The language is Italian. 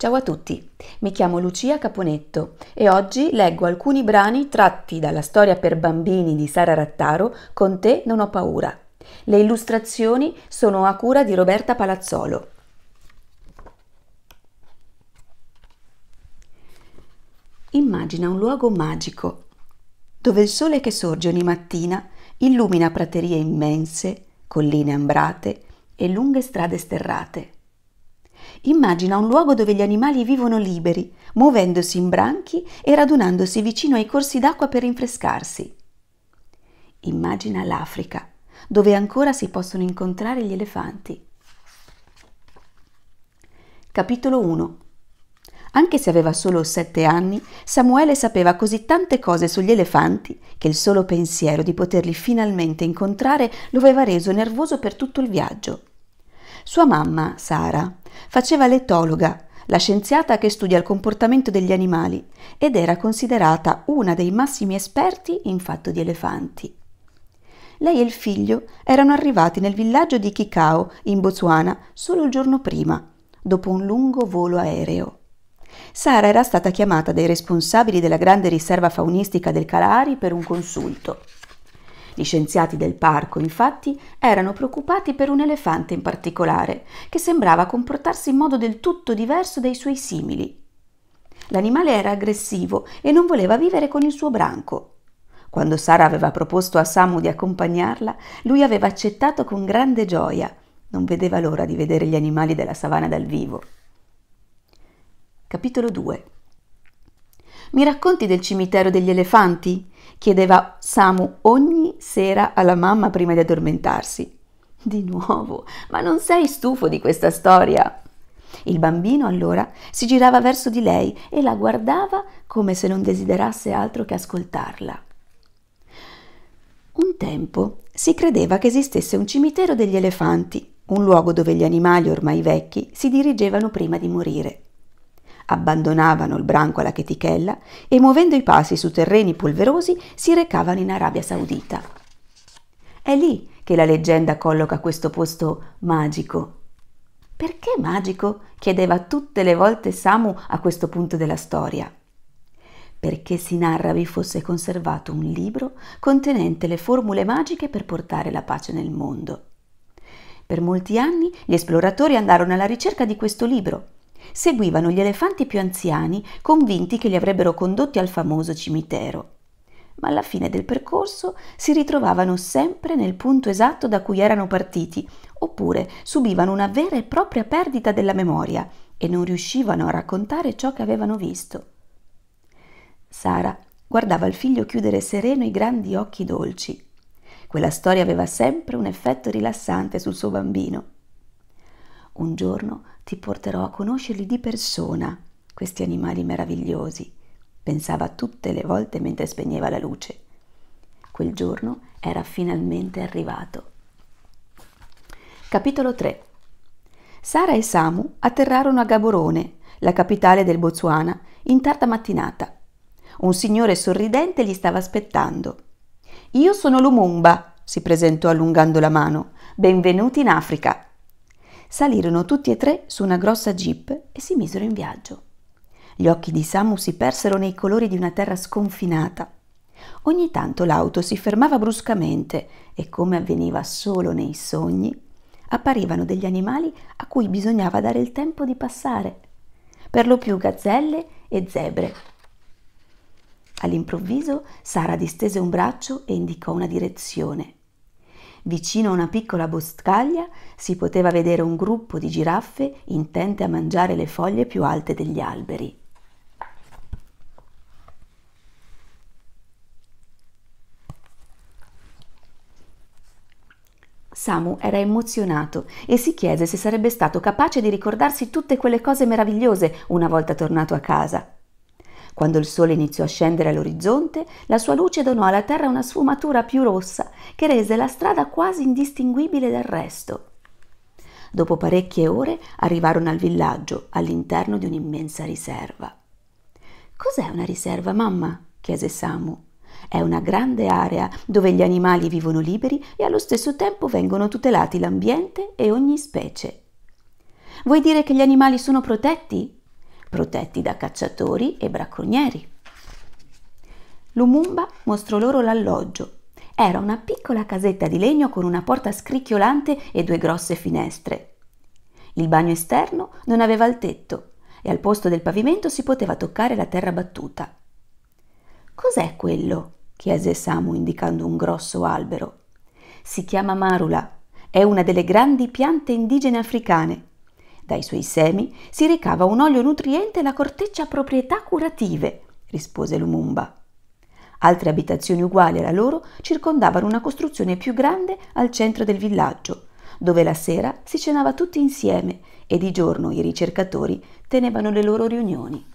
Ciao a tutti, mi chiamo Lucia Caponetto e oggi leggo alcuni brani tratti dalla storia per bambini di Sara Rattaro Con te non ho paura. Le illustrazioni sono a cura di Roberta Palazzolo. Immagina un luogo magico, dove il sole che sorge ogni mattina illumina praterie immense, colline ambrate e lunghe strade sterrate. Immagina un luogo dove gli animali vivono liberi, muovendosi in branchi e radunandosi vicino ai corsi d'acqua per rinfrescarsi. Immagina l'Africa, dove ancora si possono incontrare gli elefanti. Capitolo 1 anche se aveva solo sette anni, Samuele sapeva così tante cose sugli elefanti che il solo pensiero di poterli finalmente incontrare lo aveva reso nervoso per tutto il viaggio. Sua mamma, Sara, faceva l'etologa, la scienziata che studia il comportamento degli animali, ed era considerata una dei massimi esperti in fatto di elefanti. Lei e il figlio erano arrivati nel villaggio di Kikao, in Botswana, solo il giorno prima, dopo un lungo volo aereo. Sara era stata chiamata dai responsabili della grande riserva faunistica del Kalahari per un consulto. Gli scienziati del parco, infatti, erano preoccupati per un elefante in particolare, che sembrava comportarsi in modo del tutto diverso dai suoi simili. L'animale era aggressivo e non voleva vivere con il suo branco. Quando Sara aveva proposto a Samu di accompagnarla, lui aveva accettato con grande gioia. Non vedeva l'ora di vedere gli animali della savana dal vivo. Capitolo 2 mi racconti del cimitero degli elefanti? chiedeva Samu ogni sera alla mamma prima di addormentarsi. Di nuovo, ma non sei stufo di questa storia? Il bambino allora si girava verso di lei e la guardava come se non desiderasse altro che ascoltarla. Un tempo si credeva che esistesse un cimitero degli elefanti, un luogo dove gli animali ormai vecchi si dirigevano prima di morire abbandonavano il branco alla chetichella e muovendo i passi su terreni polverosi si recavano in Arabia Saudita. È lì che la leggenda colloca questo posto magico. Perché magico? chiedeva tutte le volte Samu a questo punto della storia. Perché si narra vi fosse conservato un libro contenente le formule magiche per portare la pace nel mondo. Per molti anni gli esploratori andarono alla ricerca di questo libro Seguivano gli elefanti più anziani, convinti che li avrebbero condotti al famoso cimitero. Ma alla fine del percorso si ritrovavano sempre nel punto esatto da cui erano partiti, oppure subivano una vera e propria perdita della memoria e non riuscivano a raccontare ciò che avevano visto. Sara guardava il figlio chiudere sereno i grandi occhi dolci. Quella storia aveva sempre un effetto rilassante sul suo bambino. Un giorno ti porterò a conoscerli di persona, questi animali meravigliosi, pensava tutte le volte mentre spegneva la luce. Quel giorno era finalmente arrivato. Capitolo 3 Sara e Samu atterrarono a Gaborone, la capitale del Botswana, in tarda mattinata. Un signore sorridente li stava aspettando. Io sono Lumumba, si presentò allungando la mano. Benvenuti in Africa. Salirono tutti e tre su una grossa jeep e si misero in viaggio. Gli occhi di Samu si persero nei colori di una terra sconfinata. Ogni tanto l'auto si fermava bruscamente e, come avveniva solo nei sogni, apparivano degli animali a cui bisognava dare il tempo di passare, per lo più gazzelle e zebre. All'improvviso Sara distese un braccio e indicò una direzione Vicino a una piccola boscaglia si poteva vedere un gruppo di giraffe intente a mangiare le foglie più alte degli alberi. Samu era emozionato e si chiese se sarebbe stato capace di ricordarsi tutte quelle cose meravigliose una volta tornato a casa. Quando il sole iniziò a scendere all'orizzonte, la sua luce donò alla terra una sfumatura più rossa che rese la strada quasi indistinguibile dal resto. Dopo parecchie ore arrivarono al villaggio, all'interno di un'immensa riserva. Cos'è una riserva, mamma? chiese Samu. È una grande area dove gli animali vivono liberi e allo stesso tempo vengono tutelati l'ambiente e ogni specie. Vuoi dire che gli animali sono protetti? protetti da cacciatori e bracconieri. Lumumba mostrò loro l'alloggio. Era una piccola casetta di legno con una porta scricchiolante e due grosse finestre. Il bagno esterno non aveva il tetto e al posto del pavimento si poteva toccare la terra battuta. Cos'è quello? chiese Samu indicando un grosso albero. Si chiama marula. È una delle grandi piante indigene africane. Dai suoi semi si ricava un olio nutriente e la corteccia ha proprietà curative, rispose Lumumba. Altre abitazioni uguali alla loro circondavano una costruzione più grande al centro del villaggio, dove la sera si cenava tutti insieme e di giorno i ricercatori tenevano le loro riunioni.